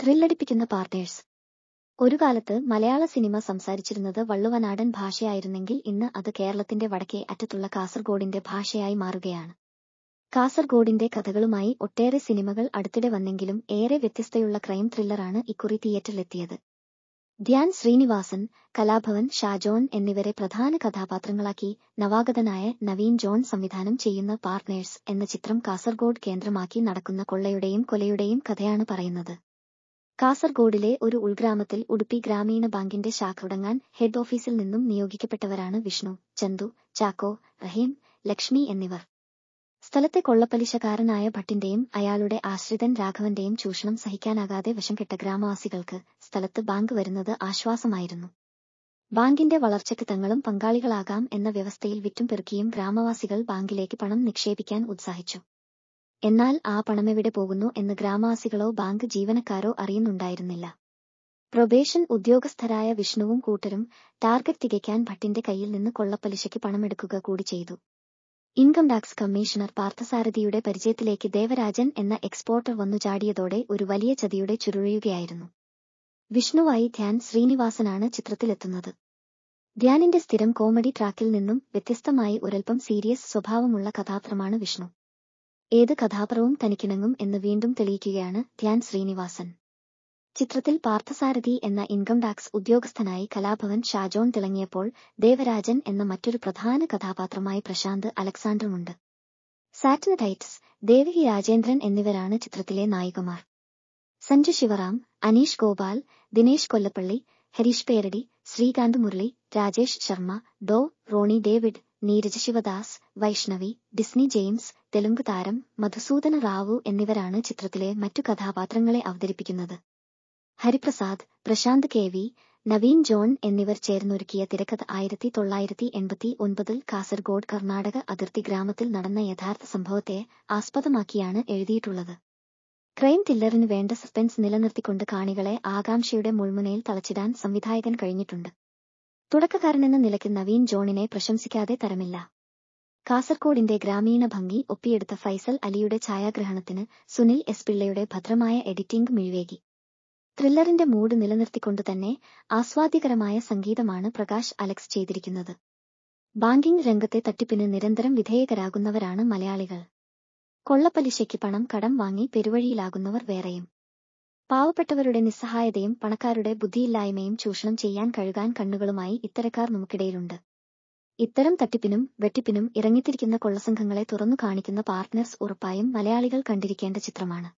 ത്രില്ലടിപ്പിക്കുന്ന പാർട്ടേഴ്സ് ഒരു കാലത്ത് മലയാള സിനിമ സംസാരിച്ചിരുന്നത് വള്ളുവനാടൻ ഭാഷയായിരുന്നെങ്കിൽ ഇന്ന് അത് കേരളത്തിന്റെ വടക്കേ അറ്റത്തുള്ള കാസർഗോഡിന്റെ ഭാഷയായി മാറുകയാണ് കാസർഗോഡിന്റെ കഥകളുമായി ഒട്ടേറെ സിനിമകൾ അടുത്തിടെ വന്നെങ്കിലും ഏറെ വ്യത്യസ്തയുള്ള ക്രൈം ത്രില്ലറാണ് ഇക്കുറി തിയേറ്ററിലെത്തിയത് ധ്യാൻ ശ്രീനിവാസൻ കലാഭവൻ ഷാജോൺ എന്നിവരെ പ്രധാന കഥാപാത്രങ്ങളാക്കി നവാഗതനായ നവീൻ ജോൺ സംവിധാനം ചെയ്യുന്ന പാർട്ട്നേഴ്സ് എന്ന ചിത്രം കാസർഗോഡ് കേന്ദ്രമാക്കി നടക്കുന്ന കൊള്ളയുടെയും കൊലയുടെയും കഥയാണ് പറയുന്നത് കാസർഗോഡിലെ ഒരു ഉൾഗ്രാമത്തിൽ ഉടുപ്പി ഗ്രാമീണ ബാങ്കിന്റെ ശാഖ തുടങ്ങാൻ ഹെഡ് ഓഫീസിൽ നിന്നും നിയോഗിക്കപ്പെട്ടവരാണ് വിഷ്ണു ചന്തു ചാക്കോ റഹീം ലക്ഷ്മി എന്നിവർ സ്ഥലത്തെ കൊള്ളപ്പലിശക്കാരനായ ഭട്ടിന്റെയും അയാളുടെ ആശ്രിതൻ രാഘവന്റെയും ചൂഷണം സഹിക്കാനാകാതെ വശം കെട്ട ഗ്രാമവാസികൾക്ക് സ്ഥലത്ത് ബാങ്ക് വരുന്നത് ആശ്വാസമായിരുന്നു ബാങ്കിന്റെ വളർച്ചയ്ക്ക് തങ്ങളും പങ്കാളികളാകാം എന്ന വ്യവസ്ഥയിൽ വിറ്റും പെറുക്കിയും ഗ്രാമവാസികൾ ബാങ്കിലേക്ക് പണം നിക്ഷേപിക്കാൻ ഉത്സാഹിച്ചു എന്നാൽ ആ പണം എവിടെ പോകുന്നു എന്ന് ഗ്രാമവാസികളോ ബാങ്ക് ജീവനക്കാരോ അറിയുന്നുണ്ടായിരുന്നില്ല പ്രൊബേഷൻ ഉദ്യോഗസ്ഥരായ വിഷ്ണുവും കൂട്ടരും ടാർഗറ്റ് തികയ്ക്കാൻ ഭട്ടിന്റെ കയ്യിൽ നിന്ന് കൊള്ളപ്പലിശയ്ക്ക് പണമെടുക്കുക കൂടി ചെയ്തു ഇൻകം ടാക്സ് കമ്മീഷണർ പാർത്ഥസാരഥിയുടെ പരിചയത്തിലേക്ക് ദേവരാജൻ എന്ന എക്സ്പോർട്ടർ വന്നു ചാടിയതോടെ ഒരു വലിയ ചതിയുടെ ചുരുഴിയുകയായിരുന്നു വിഷ്ണുവായി ധ്യാൻ ശ്രീനിവാസനാണ് ചിത്രത്തിലെത്തുന്നത് ധ്യാനിന്റെ സ്ഥിരം കോമഡി ട്രാക്കിൽ നിന്നും വ്യത്യസ്തമായി ഒരൽപ്പം സീരിയസ് സ്വഭാവമുള്ള കഥാപാത്രമാണ് വിഷ്ണു ഏത് കഥാപാത്രവും തനിക്കിണങ്ങും എന്ന് വീണ്ടും തെളിയിക്കുകയാണ് ധ്യാൻ ശ്രീനിവാസൻ ചിത്രത്തിൽ പാർത്ഥസാരഥി എന്ന ഇൻകം ടാക്സ് ഉദ്യോഗസ്ഥനായി കലാഭവൻ ഷാജോൺ തിളങ്ങിയപ്പോൾ ദേവരാജൻ എന്ന മറ്റൊരു പ്രധാന കഥാപാത്രമായി പ്രശാന്ത് അലക്സാണ്ടറുമുണ്ട് സാറ്റിന് ടൈറ്റ്സ് ദേവകി രാജേന്ദ്രൻ എന്നിവരാണ് ചിത്രത്തിലെ നായികമാർ Sanju Sivaram Aneesh Gopal Dinesh Kollappally Hareesh Peradi Sreekanth Murali Rajesh Sharma Dr Ronnie David Neeraj Sivadas Vaishnavi Disney James Telugu താരം മധുസൂദന റാവു എന്നിവരാണ് ചിത്രത്തിലെ മറ്റു കഥാപാത്രങ്ങളെ അവതരിപ്പിക്കുന്നത് Hariprasad Prashanth K V Naveen John എന്നിവർ ചേർന്നൊരുക്കിയ തിരക്കഥ ആയിരത്തി തൊള്ളായിരത്തി എൺപത്തി ഒൻപതിൽ കാസർഗോഡ് കർണാടക അതിർത്തി ഗ്രാമത്തിൽ നടന്ന യഥാർത്ഥ സംഭവത്തെ ആസ്പദമാക്കിയാണ് എഴുതിയിട്ടുള്ളത് ക്രൈം ത്രില്ലറിന് വേണ്ട സസ്പെൻസ് നിലനിർത്തിക്കൊണ്ട് കാണികളെ ആകാംക്ഷയുടെ മുൾമുനയിൽ തളച്ചിടാൻ സംവിധായകൻ കഴിഞ്ഞിട്ടുണ്ട് തുടക്കക്കാരനെന്ന നിലയ്ക്ക് നവീൻ ജോണിനെ പ്രശംസിക്കാതെ തരമില്ല കാസർകോടിന്റെ ഗ്രാമീണ ഭംഗി ഒപ്പിയെടുത്ത ഫൈസൽ അലിയുടെ ഛായാഗ്രഹണത്തിന് സുനിൽ എസ് പിള്ളയുടെ ഭദ്രമായ എഡിറ്റിംഗ് മിഴിവേകി ത്രില്ലറിന്റെ മൂഡ് നിലനിർത്തിക്കൊണ്ട് തന്നെ ആസ്വാദ്യകരമായ സംഗീതമാണ് പ്രകാശ് അലക്സ് ചെയ്തിരിക്കുന്നത് ബാങ്കിംഗ് രംഗത്തെ തട്ടിപ്പിന് നിരന്തരം വിധേയകരാകുന്നവരാണ് മലയാളികൾ കൊള്ളപ്പലിശയ്ക്ക് പണം കടം വാങ്ങി പെരുവഴിയിലാകുന്നവർ വേറെയും പാവപ്പെട്ടവരുടെ നിസ്സഹായതയും പണക്കാരുടെ ബുദ്ധിയില്ലായ്മയും ചൂഷണം ചെയ്യാൻ കഴുകാൻ കണ്ണുകളുമായി ഇത്തരക്കാർ നമുക്കിടയിലുണ്ട് ഇത്തരം തട്ടിപ്പിനും വെട്ടിപ്പിനും ഇറങ്ങിത്തിരിക്കുന്ന കൊള്ളസംഘങ്ങളെ തുറന്നു കാണിക്കുന്ന പാർട്ട്നേഴ്സ് ഉറപ്പായും മലയാളികൾ കണ്ടിരിക്കേണ്ട ചിത്രമാണ്